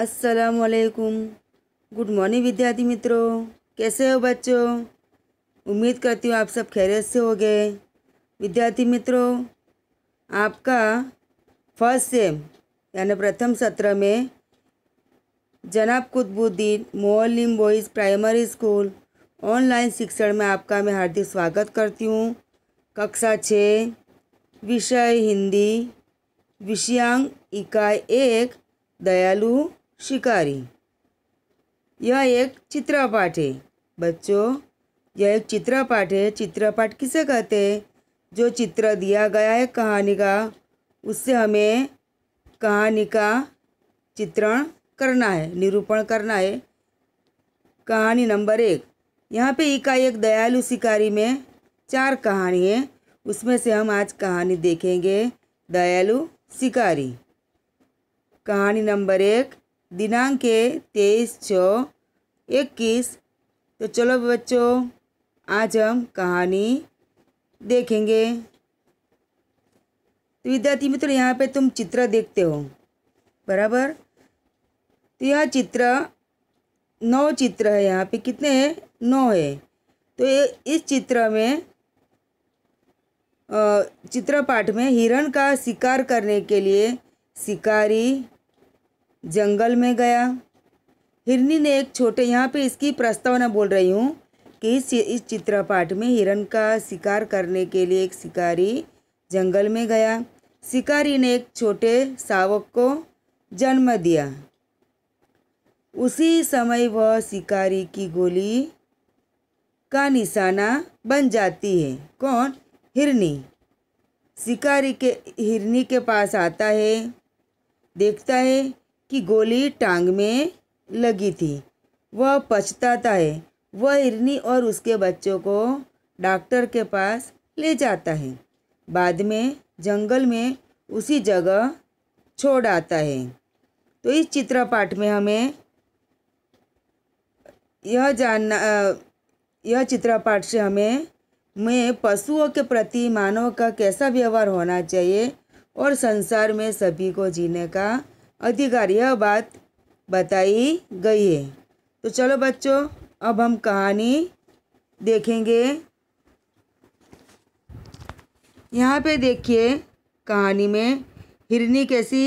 असलकुम good morning विद्यार्थी मित्रों कैसे हो बच्चों उम्मीद करती हूँ आप सब खैरियत से हो गए विद्यार्थी मित्रों आपका फर्स्ट सेम यानी प्रथम सत्र में जनाब Qutbuddin Molim boys primary school online शिक्षण में आपका मैं हार्दिक स्वागत करती हूँ कक्षा छः विषय हिंदी विषयांग इकाई एक दयालु शिकारी यह एक चित्रपाट है बच्चों यह एक चित्रपाट है चित्रपाट किसे कहते हैं जो चित्र दिया गया है कहानी का उससे हमें कहानी का चित्रण करना है निरूपण करना है कहानी नंबर एक यहाँ पे इकाई एक दयालु शिकारी में चार कहानी है उसमें से हम आज कहानी देखेंगे दयालु शिकारी कहानी नंबर एक दिनांक है तेईस छ इक्कीस तो चलो बच्चों आज हम कहानी देखेंगे तो विद्यार्थी मित्रों यहाँ पे तुम चित्र देखते हो बराबर तो यह चित्र नौ चित्र है यहाँ पे कितने हैं नौ है तो इस चित्र में चित्रपाठ में हिरण का शिकार करने के लिए शिकारी जंगल में गया हिरनी ने एक छोटे यहाँ पे इसकी प्रस्तावना बोल रही हूँ कि इस इस चित्रपाठ में हिरन का शिकार करने के लिए एक शिकारी जंगल में गया शिकारी ने एक छोटे सावक को जन्म दिया उसी समय वह शिकारी की गोली का निशाना बन जाती है कौन हिरनी शिकारी के हिरनी के पास आता है देखता है की गोली टांग में लगी थी वह पछताता है वह हिरनी और उसके बच्चों को डॉक्टर के पास ले जाता है बाद में जंगल में उसी जगह छोड़ आता है तो इस चित्रपाठ में हमें यह जानना यह चित्रपाठ से हमें में पशुओं के प्रति मानव का कैसा व्यवहार होना चाहिए और संसार में सभी को जीने का अधिकार यह बात बताई गई है तो चलो बच्चों अब हम कहानी देखेंगे यहाँ पे देखिए कहानी में हिरनी कैसी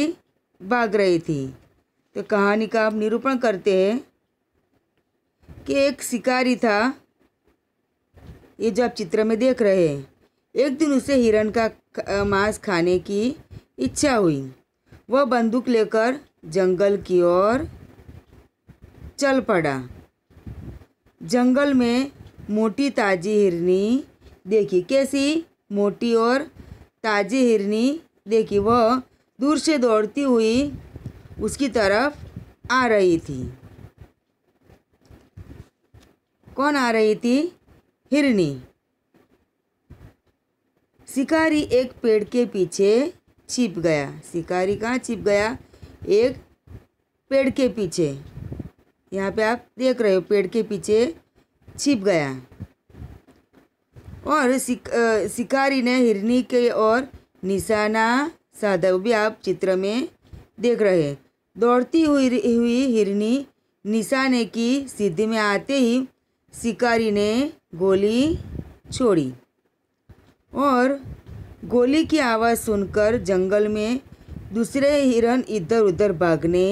भाग रही थी तो कहानी का आप निरूपण करते हैं कि एक शिकारी था ये जो आप चित्र में देख रहे हैं एक दिन उसे हिरण का मांस खाने की इच्छा हुई वह बंदूक लेकर जंगल की ओर चल पड़ा जंगल में मोटी ताजी हिरनी देखी कैसी मोटी और ताजी हिरनी देखी वह दूर से दौड़ती हुई उसकी तरफ आ रही थी कौन आ रही थी हिरनी शिकारी एक पेड़ के पीछे छिप गया शिकारी कहाँ छिप गया एक पेड़ के पीछे यहाँ पे आप देख रहे हो पेड़ के पीछे छिप गया और शिकारी ने हिरनी के और निशाना साधा वो भी आप चित्र में देख रहे हैं दौड़ती हुई हुई हिरनी निशाने की सिद्धि में आते ही शिकारी ने गोली छोड़ी और गोली की आवाज़ सुनकर जंगल में दूसरे हिरन इधर उधर भागने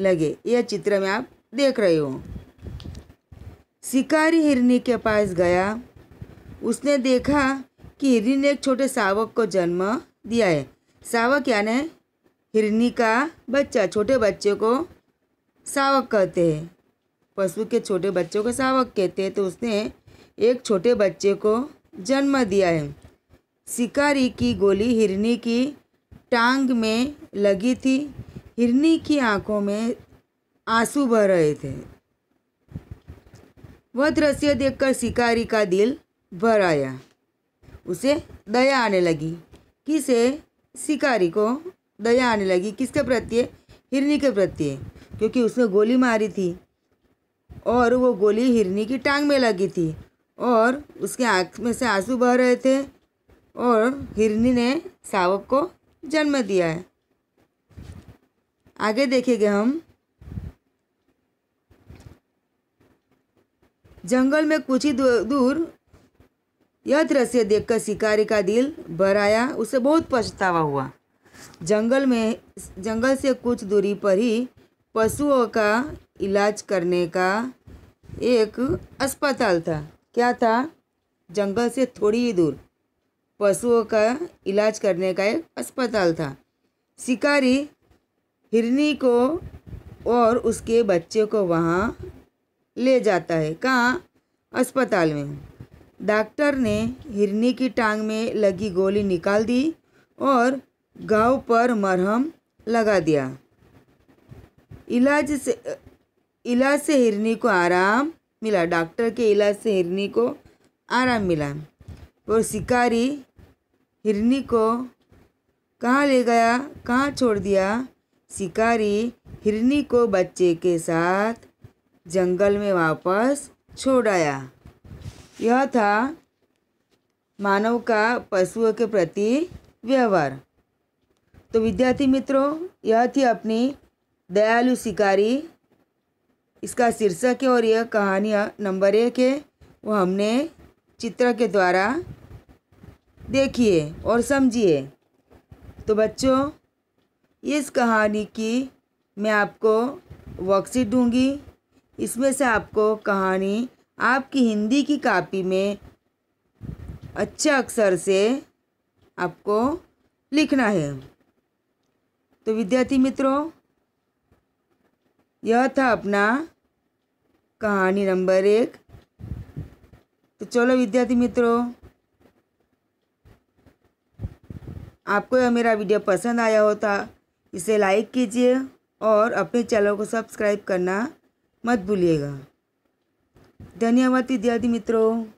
लगे यह चित्र में आप देख रहे हो शिकारी हिरनी के पास गया उसने देखा कि हिरनी ने एक छोटे सावक को जन्म दिया है सावक यानी हिरनी का बच्चा छोटे बच्चे को सावक कहते हैं पशु के छोटे बच्चों को सावक कहते हैं तो उसने एक छोटे बच्चे को जन्म दिया है शिकारी की गोली हिरनी की टांग में लगी थी हिरनी की आंखों में आंसू बह रहे थे वह दृश्य देखकर शिकारी का दिल भर आया उसे दया आने लगी किसे शिकारी को दया आने लगी किसके प्रति हिरनी के प्रति क्योंकि उसने गोली मारी थी और वो गोली हिरनी की टांग में लगी थी और उसके आँख में से आंसू बह रहे थे और हिरनी ने सावक को जन्म दिया है आगे देखेंगे हम जंगल में कुछ ही दूर यह दृश्य देखकर शिकारी का दिल भर आया उसे बहुत पछतावा हुआ जंगल में जंगल से कुछ दूरी पर ही पशुओं का इलाज करने का एक अस्पताल था क्या था जंगल से थोड़ी ही दूर पशुओं का इलाज करने का एक अस्पताल था शिकारी हिरनी को और उसके बच्चे को वहाँ ले जाता है कहाँ अस्पताल में डॉक्टर ने हिरनी की टांग में लगी गोली निकाल दी और गाँव पर मरहम लगा दिया इलाज से इलाज से हिरनी को आराम मिला डॉक्टर के इलाज से हिरनी को आराम मिला और शिकारी हिरनी को कहाँ ले गया कहाँ छोड़ दिया शिकारी हिरनी को बच्चे के साथ जंगल में वापस छोड़ आया यह था मानव का पशुओं के प्रति व्यवहार तो विद्यार्थी मित्रों यह थी अपनी दयालु शिकारी इसका शीर्षक है और यह कहानी नंबर एक है वो हमने चित्र के द्वारा देखिए और समझिए तो बच्चों इस कहानी की मैं आपको वर्कशीट दूंगी इसमें से आपको कहानी आपकी हिंदी की कापी में अच्छे अक्षर से आपको लिखना है तो विद्यार्थी मित्रों यह था अपना कहानी नंबर एक तो चलो विद्यार्थी मित्रों आपको यह मेरा वीडियो पसंद आया होता इसे लाइक कीजिए और अपने चैनल को सब्सक्राइब करना मत भूलिएगा धन्यवाद विद्यार्थी मित्रों